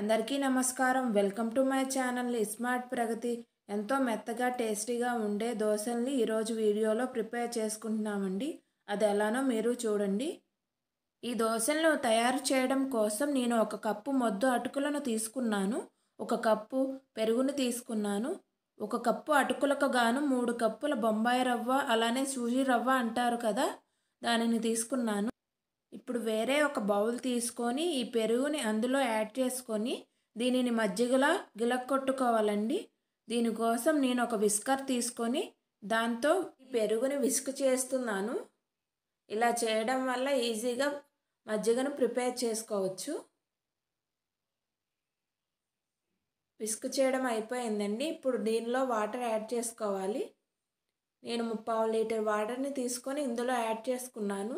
అందరికీ నమస్కారం welcome to my channel smart Pragati ఎంతో మెత్తగా టేస్టీగా ఉండే దోశల్ని ఈరోజు వీడియోలో ప్రిపేర్ చేసుకుంటున్నామండి అది ఎలానో మీరు చూడండి ఈ దోశలను తయారు చేయడం కోసం నేను ఒక కప్పు మొద్దు అటుకులను తీసుకున్నాను ఒక కప్పు పెరుగును తీసుకున్నాను ఒక కప్పు అటుకులకు గాను మూడు కప్పుల బొంబాయి రవ్వ అలానే సూజీ రవ్వ అంటారు కదా దానిని తీసుకున్నాను ఇప్పుడు వేరే ఒక బౌల్ తీసుకొని ఈ పెరుగుని అందులో యాడ్ చేసుకొని దీనిని మజ్జిగలా గిలక్కొట్టుకోవాలండి దీనికోసం నేను ఒక విస్కర్ తీసుకొని దాంతో ఈ పెరుగుని విసుకు చేస్తున్నాను ఇలా చేయడం వల్ల ఈజీగా మజ్జిగను ప్రిపేర్ చేసుకోవచ్చు విస్క్ చేయడం అయిపోయిందండి ఇప్పుడు దీనిలో వాటర్ యాడ్ చేసుకోవాలి నేను ముప్పావు లీటర్ వాటర్ని తీసుకొని ఇందులో యాడ్ చేసుకున్నాను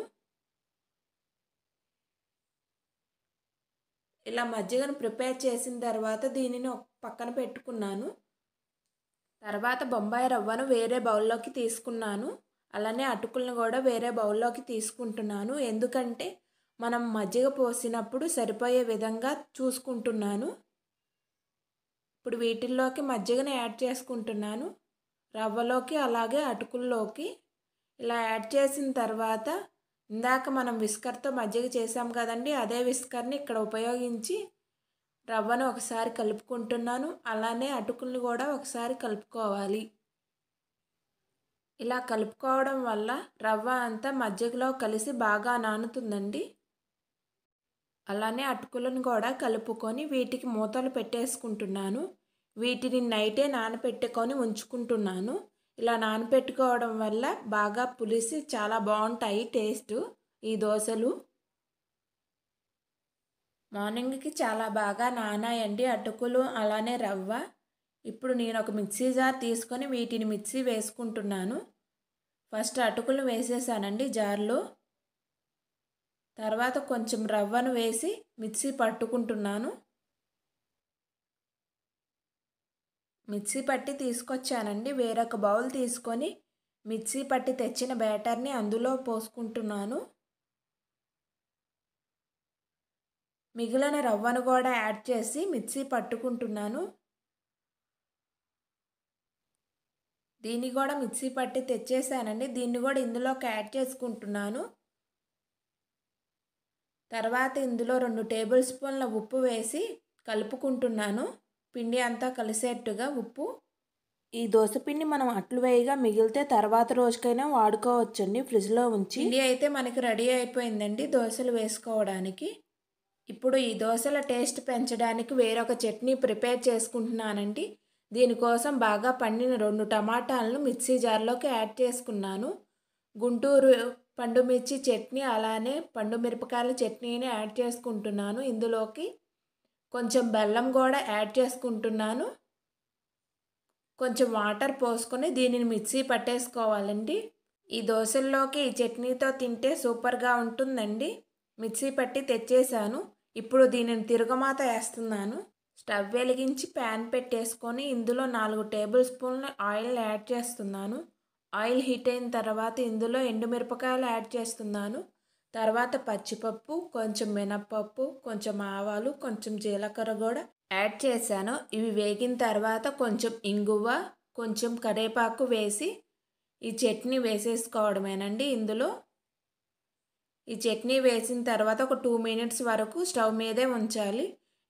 ఇలా మజ్జిగను ప్రిపేర్ చేసిన తర్వాత దీనిని పక్కన పెట్టుకున్నాను తర్వాత బొంబాయి రవ్వను వేరే బౌల్లోకి తీసుకున్నాను అలానే అటుకులను కూడా వేరే బౌల్లోకి తీసుకుంటున్నాను ఎందుకంటే మనం మజ్జిగ పోసినప్పుడు సరిపోయే విధంగా చూసుకుంటున్నాను ఇప్పుడు వీటిల్లోకి మజ్జిగను యాడ్ చేసుకుంటున్నాను రవ్వలోకి అలాగే అటుకుల్లోకి ఇలా యాడ్ చేసిన తర్వాత ఇందాక మనం విస్కర్తో మజ్జిగ చేసాం కదండి అదే విస్కర్ని ఇక్కడ ఉపయోగించి రవ్వను ఒకసారి కలుపుకుంటున్నాను అలానే అటుకులను కూడా ఒకసారి కలుపుకోవాలి ఇలా కలుపుకోవడం వల్ల రవ్వ అంతా మజ్జిగలో కలిసి బాగా నానుతుందండి అలానే అటుకులను కూడా కలుపుకొని వీటికి మూతలు పెట్టేసుకుంటున్నాను వీటిని నైటే నానపెట్టుకొని ఉంచుకుంటున్నాను ఇలా నానపెట్టుకోవడం వల్ల బాగా పులిసి చాలా బాగుంటాయి టేస్ట్ ఈ దోశలు మార్నింగ్కి చాలా బాగా నానాయండి అటుకులు అలానే రవ్వ ఇప్పుడు నేను ఒక మిక్సీ జార్ తీసుకొని వీటిని మిక్సీ వేసుకుంటున్నాను ఫస్ట్ అటుకులు వేసేసానండి జార్లో తర్వాత కొంచెం రవ్వను వేసి మిక్సీ పట్టుకుంటున్నాను మిక్సీ పట్టి తీసుకొచ్చానండి వేరొక బౌల్ తీసుకొని మిక్సీ పట్టి తెచ్చిన బ్యాటర్ని అందులో పోసుకుంటున్నాను మిగిలిన రవ్వను కూడా యాడ్ చేసి మిక్సీ పట్టుకుంటున్నాను దీన్ని కూడా మిక్సీ పట్టి తెచ్చేసానండి దీన్ని కూడా ఇందులోకి యాడ్ చేసుకుంటున్నాను తర్వాత ఇందులో రెండు టేబుల్ స్పూన్ల ఉప్పు వేసి కలుపుకుంటున్నాను పిండి అంతా కలిసేట్టుగా ఉప్పు ఈ దోశపిండి మనం అట్లు వేయగా మిగిలితే తర్వాత రోజుకైనా వాడుకోవచ్చండి ఫ్రిడ్జ్లో ఉంచి పిండి అయితే మనకి రెడీ అయిపోయిందండి దోశలు వేసుకోవడానికి ఇప్పుడు ఈ దోశల టేస్ట్ పెంచడానికి వేరొక చట్నీ ప్రిపేర్ చేసుకుంటున్నానండి దీనికోసం బాగా పండిన రెండు టమాటాలను మిక్సీ జార్లోకి యాడ్ చేసుకున్నాను గుంటూరు పండుమిర్చి చట్నీ అలానే పండు మిరపకాయల చట్నీని యాడ్ చేసుకుంటున్నాను ఇందులోకి కొంచెం బెల్లం కూడా యాడ్ చేసుకుంటున్నాను కొంచెం వాటర్ పోసుకొని దీనిని మిక్సీ పట్టేసుకోవాలండి ఈ దోశల్లోకి ఈ చట్నీతో తింటే సూపర్గా ఉంటుందండి మిక్సీ పట్టి తెచ్చేసాను ఇప్పుడు దీనిని తిరుగమాత వేస్తున్నాను స్టవ్ వెలిగించి ప్యాన్ పెట్టేసుకొని ఇందులో నాలుగు టేబుల్ స్పూన్ల ఆయిల్ యాడ్ చేస్తున్నాను ఆయిల్ హీట్ అయిన తర్వాత ఇందులో ఎండుమిరపకాయలు యాడ్ చేస్తున్నాను తర్వాత పచ్చిపప్పు కొంచెం మినప్పప్పు కొంచెం ఆవాలు కొంచెం జీలకర్ర కూడా యాడ్ చేశాను ఇవి వేగిన తర్వాత కొంచెం ఇంగువ కొంచెం కరేపాకు వేసి ఈ చట్నీ వేసేసుకోవడమేనండి ఇందులో ఈ చట్నీ వేసిన తర్వాత ఒక టూ మినిట్స్ వరకు స్టవ్ మీదే ఉంచాలి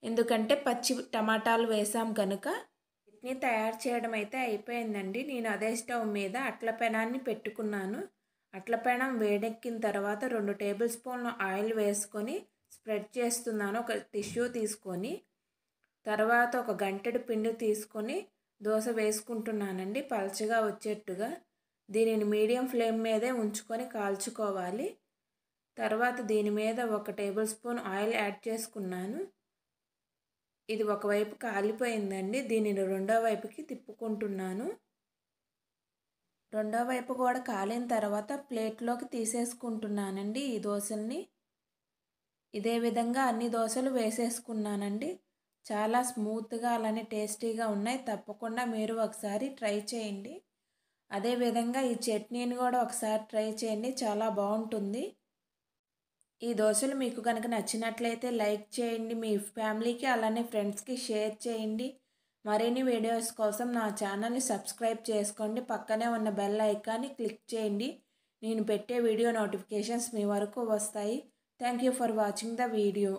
ఎందుకంటే పచ్చి టమాటాలు వేసాం కనుక చట్నీ తయారు చేయడం అయితే అయిపోయిందండి నేను అదే స్టవ్ మీద అట్ల పెనాన్ని పెట్టుకున్నాను అట్ల పైన వేడెక్కిన తర్వాత రెండు టేబుల్ స్పూన్లు ఆయిల్ వేసుకొని స్ప్రెడ్ చేస్తున్నాను ఒక టిష్యూ తీసుకొని తర్వాత ఒక గంటెడు పిండి తీసుకొని దోశ వేసుకుంటున్నానండి పలచగా వచ్చేట్టుగా దీనిని మీడియం ఫ్లేమ్ మీదే ఉంచుకొని కాల్చుకోవాలి తర్వాత దీని మీద ఒక టేబుల్ స్పూన్ ఆయిల్ యాడ్ చేసుకున్నాను ఇది ఒకవైపు కాలిపోయిందండి దీనిని రెండో వైపుకి తిప్పుకుంటున్నాను రెండో వైపు కూడా కాలిన తర్వాత ప్లేట్లోకి తీసేసుకుంటున్నానండి ఈ దోశల్ని ఇదే విధంగా అన్ని దోశలు వేసేసుకున్నానండి చాలా స్మూత్గా అలానే టేస్టీగా ఉన్నాయి తప్పకుండా మీరు ఒకసారి ట్రై చేయండి అదేవిధంగా ఈ చట్నీని కూడా ఒకసారి ట్రై చేయండి చాలా బాగుంటుంది ఈ దోశలు మీకు కనుక నచ్చినట్లయితే లైక్ చేయండి మీ ఫ్యామిలీకి అలానే ఫ్రెండ్స్కి షేర్ చేయండి మరిన్ని వీడియోస్ కోసం నా ఛానల్ని సబ్స్క్రైబ్ చేసుకోండి పక్కనే ఉన్న బెల్ ఐకాన్ని క్లిక్ చేయండి నేను పెట్టే వీడియో నోటిఫికేషన్స్ మీ వరకు వస్తాయి thank you for watching the video